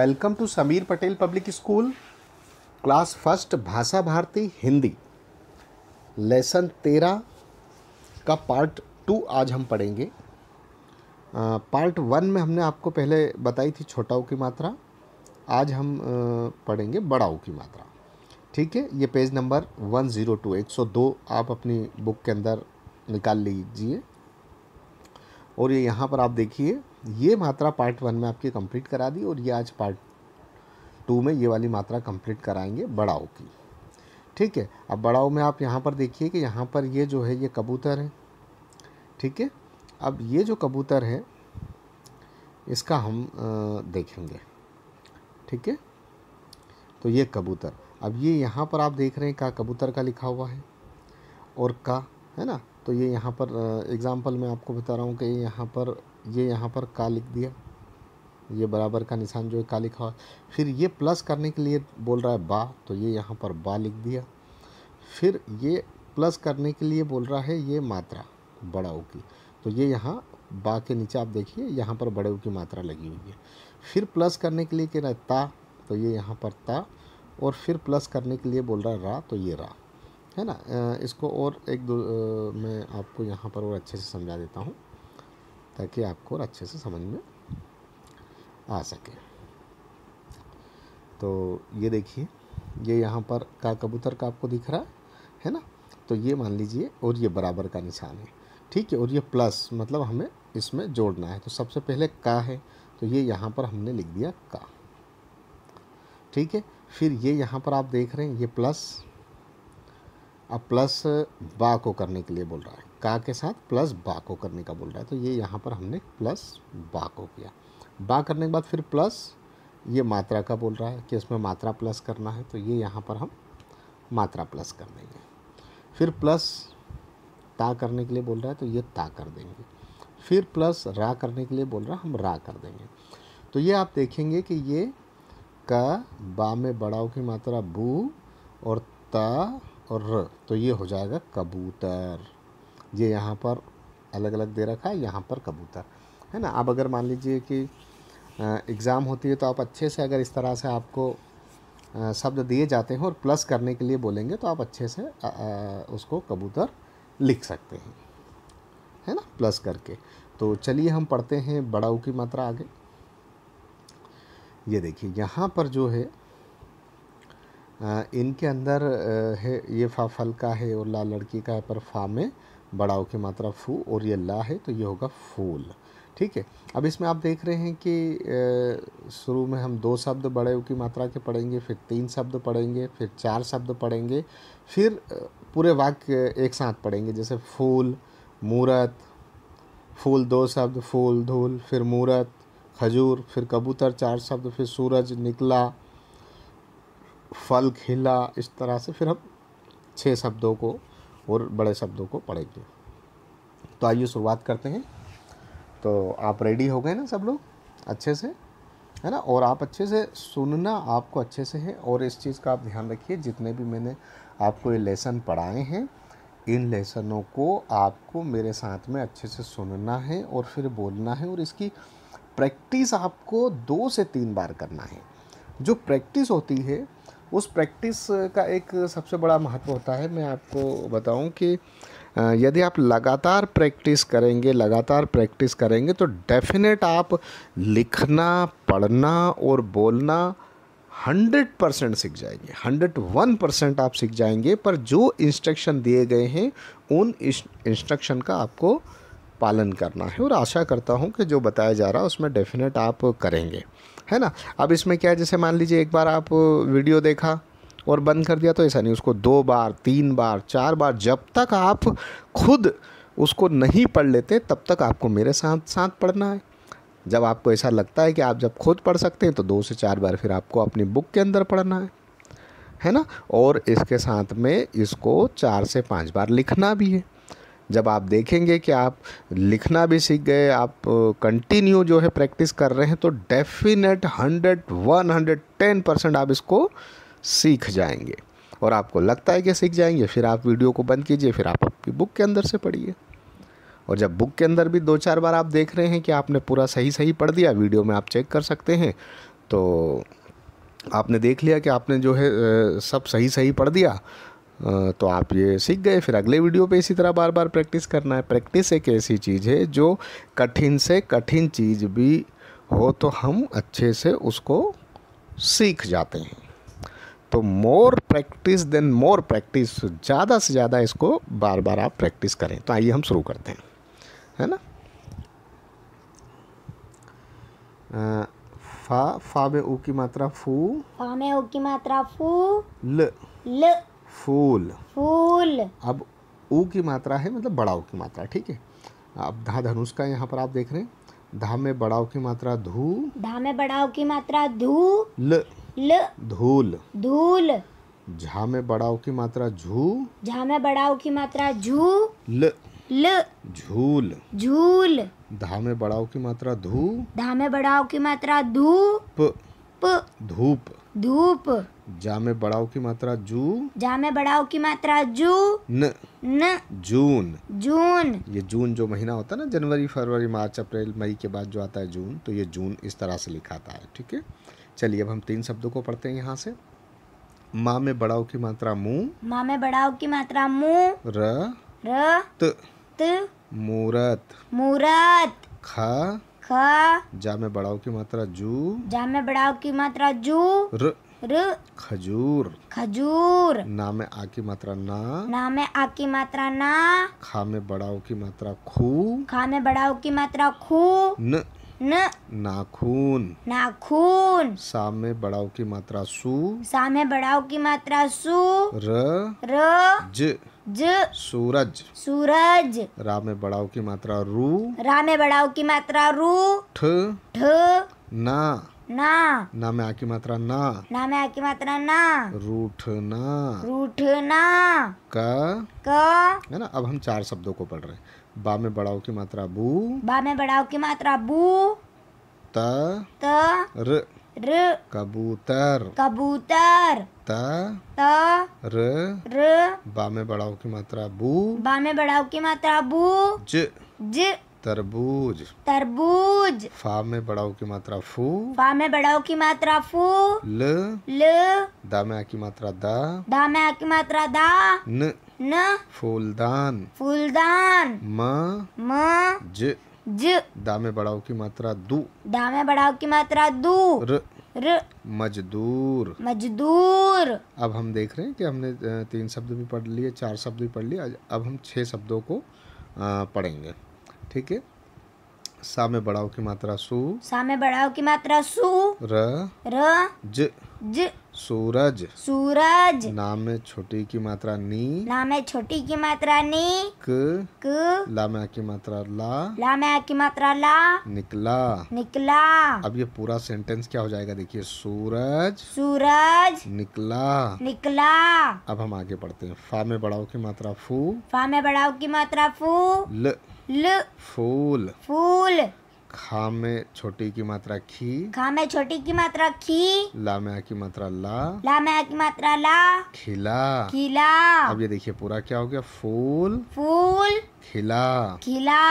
welcome to Sameer Patel public school class first Bhasha Bharati Hindi lesson तेरह का part two आज हम पढ़ेंगे पार्ट वन में हमने आपको पहले बताई थी छोटाओं की मात्रा आज हम पढ़ेंगे बड़ाओं की मात्रा ठीक है ये page number one zero two एक सौ दो आप अपनी बुक के अंदर निकाल लीजिए और ये यहाँ पर आप देखिए ये मात्रा पार्ट वन में आपकी कंप्लीट करा दी और ये आज पार्ट टू में ये वाली मात्रा कंप्लीट कराएंगे बड़ाओ की ठीक है अब बड़ाओ में आप यहाँ पर देखिए कि यहाँ पर ये जो है ये कबूतर है ठीक है अब ये जो कबूतर है इसका हम देखेंगे ठीक है तो ये कबूतर अब ये यहाँ पर आप देख रहे हैं का कबूतर का लिखा हुआ है और का है ना तो ये यहाँ पर एग्ज़ाम्पल मैं आपको बता रहा हूँ कि यहाँ पर ये यहाँ पर का लिख दिया ये बराबर का निशान जो है का लिखा हुआ फिर ये प्लस करने के लिए बोल रहा है बा तो ये यहाँ पर बा लिख दिया फिर ये प्लस करने के लिए बोल रहा है ये मात्रा बड़ा की तो ये यहाँ बा के नीचे आप देखिए यहाँ पर बड़े ऊ की मात्रा लगी हुई है फिर प्लस करने के लिए कह रहा है ता तो ये यहाँ पर ता और फिर प्लस करने के लिए बोल रहा है रा तो ये रा है ना इसको और एक दो मैं आपको यहाँ पर और अच्छे से समझा देता हूँ ताकि आपको अच्छे से समझ में आ सके तो ये देखिए ये यहाँ पर का कबूतर का आपको दिख रहा है ना तो ये मान लीजिए और ये बराबर का निशान है ठीक है और ये प्लस मतलब हमें इसमें जोड़ना है तो सबसे पहले का है तो ये यहाँ पर हमने लिख दिया का ठीक है फिर ये यहाँ पर आप देख रहे हैं ये प्लस अब प्लस बा को करने के लिए बोल रहा है का के साथ प्लस बा को करने का बोल रहा है तो ये यहाँ पर हमने प्लस बा को किया बा करने के बाद फिर प्लस ये मात्रा का बोल रहा है कि इसमें मात्रा प्लस करना है तो ये यहाँ पर हम मात्रा प्लस कर देंगे फिर प्लस ता करने के लिए बोल रहा है तो ये ता कर देंगे फिर प्लस रा करने के लिए बोल रहा है हम रा कर देंगे तो ये आप देखेंगे कि ये का बा में बड़ाओ की मात्रा बू और ता और र तो ये हो जाएगा कबूतर ये यहाँ पर अलग अलग दे रखा है यहाँ पर कबूतर है ना आप अगर मान लीजिए कि एग्ज़ाम होती है तो आप अच्छे से अगर इस तरह से आपको शब्द दिए जाते हैं और प्लस करने के लिए बोलेंगे तो आप अच्छे से आ, आ, उसको कबूतर लिख सकते हैं है ना प्लस करके तो चलिए हम पढ़ते हैं बड़ाऊ की मात्रा आगे ये देखिए यहाँ पर जो है इनके अंदर है ये फा फल का है और लाल लड़की का है पर फा में बड़ाओ की मात्रा फू और ये ला है तो ये होगा फूल ठीक है अब इसमें आप देख रहे हैं कि शुरू में हम दो शब्द बड़े की मात्रा के पढ़ेंगे फिर तीन शब्द पढ़ेंगे फिर चार शब्द पढ़ेंगे फिर पूरे वाक्य एक साथ पढ़ेंगे जैसे फूल मूरत फूल दो शब्द फूल धूल फिर मूरत खजूर फिर कबूतर चार शब्द फिर सूरज निकला फल खिला इस तरह से फिर हम छः शब्दों को और बड़े शब्दों को पढ़ेंगे तो आइए शुरुआत करते हैं तो आप रेडी हो गए ना सब लोग अच्छे से है ना और आप अच्छे से सुनना आपको अच्छे से है और इस चीज़ का आप ध्यान रखिए जितने भी मैंने आपको ये लेसन पढ़ाए हैं इन लेसनों को आपको मेरे साथ में अच्छे से सुनना है और फिर बोलना है और इसकी प्रैक्टिस आपको दो से तीन बार करना है जो प्रैक्टिस होती है उस प्रैक्टिस का एक सबसे बड़ा महत्व होता है मैं आपको बताऊं कि यदि आप लगातार प्रैक्टिस करेंगे लगातार प्रैक्टिस करेंगे तो डेफिनेट आप लिखना पढ़ना और बोलना हंड्रेड परसेंट सीख जाएंगे हंड्रेड वन परसेंट आप सीख जाएंगे पर जो इंस्ट्रक्शन दिए गए हैं उन इंस्ट्रक्शन का आपको पालन करना है और आशा करता हूँ कि जो बताया जा रहा है उसमें डेफिनेट आप करेंगे है ना अब इसमें क्या है जैसे मान लीजिए एक बार आप वीडियो देखा और बंद कर दिया तो ऐसा नहीं उसको दो बार तीन बार चार बार जब तक आप खुद उसको नहीं पढ़ लेते तब तक आपको मेरे साथ साथ पढ़ना है जब आपको ऐसा लगता है कि आप जब खुद पढ़ सकते हैं तो दो से चार बार फिर आपको अपनी बुक के अंदर पढ़ना है है ना और इसके साथ में इसको चार से पाँच बार लिखना भी है जब आप देखेंगे कि आप लिखना भी सीख गए आप कंटिन्यू जो है प्रैक्टिस कर रहे हैं तो definite hundred one hundred ten percent आप इसको सीख जाएंगे और आपको लगता है कि सीख जाएंगे फिर आप वीडियो को बंद कीजिए फिर आप अपनी बुक के अंदर से पढ़िए और जब बुक के अंदर भी दो चार बार आप देख रहे हैं कि आपने पूरा सही सही पढ़ दिया वीडियो में आप चेक कर सकते हैं तो आपने देख लिया कि आपने जो है सब सही सही पढ़ दिया तो आप ये सीख गए फिर अगले वीडियो पे इसी तरह बार बार प्रैक्टिस करना है प्रैक्टिस एक ऐसी चीज़ है जो कठिन से कठिन चीज़ भी हो तो हम अच्छे से उसको सीख जाते हैं तो more practice then more practice ज़्यादा से ज़्यादा इसको बार बार आप प्रैक्टिस करें तो आइए हम शुरू करते हैं है ना फा फा में ऊ की मात्रा फू फा में ऊ की मात्रा फू ल ल फूल फूल अब ऊ की मात्रा है मतलब बड़ाव की मात्रा ठीक है अब धा धनुष का यहाँ पर आप देख रहे हैं धा में बड़ाव की मात्रा धू धा में बड़ाव की मात्रा धू ल ल धूल धूल झा में बड़ाव की मात्रा झू झा में बड़ाव की मात्रा झू ल ल झूल झूल धा में बड़ाव की मात्रा धू धा में बड़ाव की मात्रा धू प प धूप धूप जा में बड़ाओ की मात्रा जू जा में बड़ाओ की मात्रा जू न न जून जून ये जून जो महीना होता है ना जनवरी फरवरी मार्च अप्रैल मई के बाद जो आता है जून तो ये जून इस तरह से लिखाता है ठीक है चलिए अब हम तीन शब्दों को पढ़ते हैं यहाँ से माँ में बड़ाओ की मात्रा मुँह माँ में बड़ाओ की मात्रा मुँह र र त त मूरत मूरत ख ख जा में बड़ाव की मात्रा जू जा में बड़ाव की मात्रा जू र र खजूर खजूर ना में आ की मात्रा ना ना में आ की मात्रा ना खा में बड़ाव की मात्रा खू खा में बड़ाव की मात्रा खू न न नाखून नाखून साम में बड़ाव की मात्रा सू साम में बड़ाव की मात्रा सू र र ज ज सूरज सूरज रा में बड़ाव की मात्रा रू रा में बड़ाव की मात्रा रू ठ ठ ना ना ना में आ की मात्रा ना ना में आ की मात्रा ना रूठ ना क क है ना अब हम चार शब्दों को पढ़ रहे हैं बा में बड़ाव की मात्रा बू बा में बड़ाव की मात्रा बू त त र र कबूतर कबूतर त त र र बा में बढ़ाओ की मात्रा बू बा में बढ़ाओ की मात्रा बू ज ज तरबूज तरबूज फा में बढ़ाओ की मात्रा फू फा में बढ़ाओ की मात्रा फू ल ल दा में की मात्रा दा दा में की मात्रा दा न न फूलदान फूलदान म म ज ज दामे बढ़ाओ की मात्रा दू दामे बढ़ाओ की मात्रा दू र र मजदूर मजदूर अब हम देख रहे हैं कि हमने तीन शब्द भी पढ़ लिए चार शब्द भी पढ़ लिए अब हम छह शब्दों को पढ़ेंगे ठीक है सामे बढ़ाओ की मात्रा सु सामे बढ़ाओ की मात्रा सु र र ज ज सूरज सूरज नाम में छोटी की मात्रा नी नाम में छोटी की मात्रा नी क क लामा की मात्रा ला लामा की मात्रा ला निकला निकला अब ये पूरा सेंटेंस क्या हो जाएगा देखिए सूरज सूरज निकला निकला अब हम आगे पढ़ते हैं फा में बढ़ाओ की मात्रा फू फा में बढ़ाओ की मात्रा फू ल ल फूल फूल खा में छोटी की मात्रा खी खा में छोटी की मात्रा खी ला में आ की मात्रा ला ला में आ की मात्रा ला खिला खिला अब ये देखिए पूरा क्या हो गया फूल फूल खिला खिला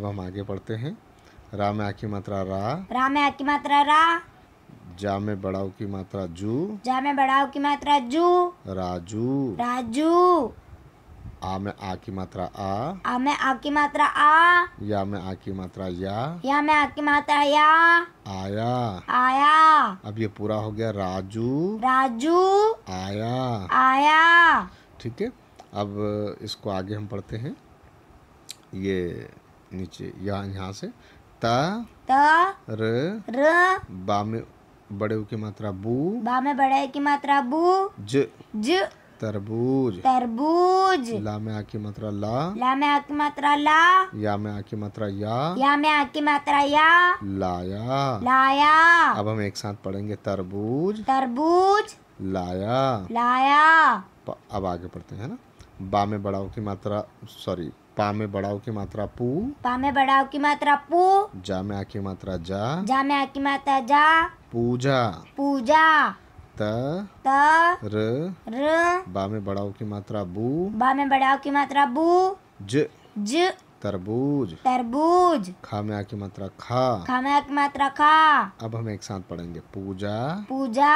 अब हम आगे पढ़ते हैं रा में आ की मात्रा रा रा में आ की मात्रा रा जा में बड़ाऊ की मात्रा जू जा में बड़ाऊ की मात्रा जू राजू राजू आ में आ की मात्रा आ आ में आ की मात्रा आ या में आ की मात्रा या या में आ की मात्रा या आया आया अब ये पूरा हो गया राजू राजू आया आया ठीक है अब इसको आगे हम पढ़ते हैं ये नीचे या यहाँ से त त र र बा में बड़े की मात्रा बू बा में बड़े की मात्रा बू ज ज तरबूज तरबूज ला में आकी की मात्रा ला ला में आकी मात्रा ला या में आकी की मात्रा या या में आकी मात्रा या लाया लाया अब हम एक साथ पढ़ेंगे तरबूज तरबूज लाया लाया अब आगे पढ़ते हैं ना बा में बड़ाओ की मात्रा सॉरी पा में बड़ाओ की मात्रा पू पा में बड़ाओ की मात्रा पू जा में आ की मात्रा जा जा में आकी की मात्रा जा पूजा पूजा र र बा में बड़ाओ की मात्रा बू बा में बड़ाओ की मात्रा बू ज ज तरबूज तरबूज खा में आ की मात्रा खा खा में आ की मात्रा खा अब हम एक साथ पढ़ेंगे पूजा पूजा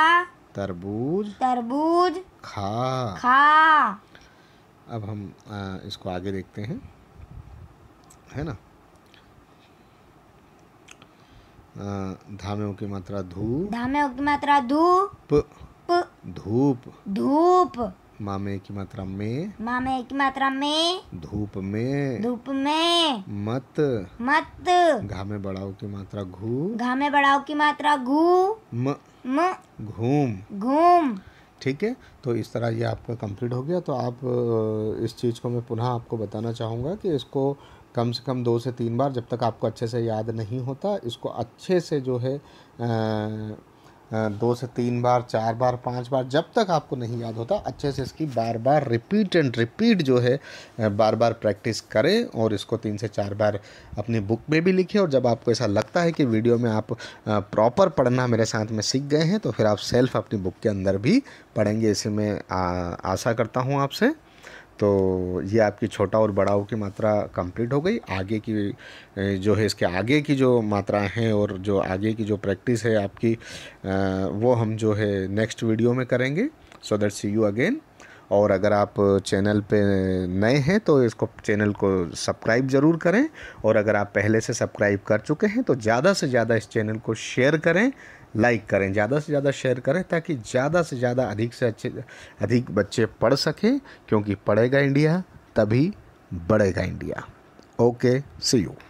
तरबूज तरबूज खा खा अब हम आ, इसको आगे देखते हैं है ना धामों की मात्रा धू धामों की मात्रा धूप प धूप धूप मामे की मात्रा में मामे की मात्रा में धूप में धूप में मत मत घामे बड़ाओ की मात्रा घू घामे बड़ाओ की मात्रा घू म घूम घूम ठीक है तो इस तरह ये आपका कंप्लीट हो गया तो आप इस चीज़ को मैं पुनः आपको बताना चाहूँगा कि इसको कम से कम दो से तीन बार जब तक आपको अच्छे से याद नहीं होता इसको अच्छे से जो है आ, दो से तीन बार चार बार पांच बार जब तक आपको नहीं याद होता अच्छे से इसकी बार बार रिपीट एंड रिपीट जो है बार बार प्रैक्टिस करें और इसको तीन से चार बार अपनी बुक में भी लिखें और जब आपको ऐसा लगता है कि वीडियो में आप प्रॉपर पढ़ना मेरे साथ में सीख गए हैं तो फिर आप सेल्फ अपनी बुक के अंदर भी पढ़ेंगे इसे मैं आशा करता हूँ आपसे तो ये आपकी छोटा और बड़ाओं की मात्रा कंप्लीट हो गई आगे की जो है इसके आगे की जो मात्राएं हैं और जो आगे की जो प्रैक्टिस है आपकी वो हम जो है नेक्स्ट वीडियो में करेंगे so that see you again और अगर आप चैनल पे नए हैं तो इसको चैनल को सब्सक्राइब ज़रूर करें और अगर आप पहले से सब्सक्राइब कर चुके हैं तो ज़्यादा से ज़्यादा इस चैनल को शेयर करें लाइक करें ज़्यादा से ज़्यादा शेयर करें ताकि ज़्यादा से ज़्यादा अधिक से अच्छे अधिक बच्चे पढ़ सकें क्योंकि पढ़ेगा इंडिया तभी बढ़ेगा इंडिया ओके सी यू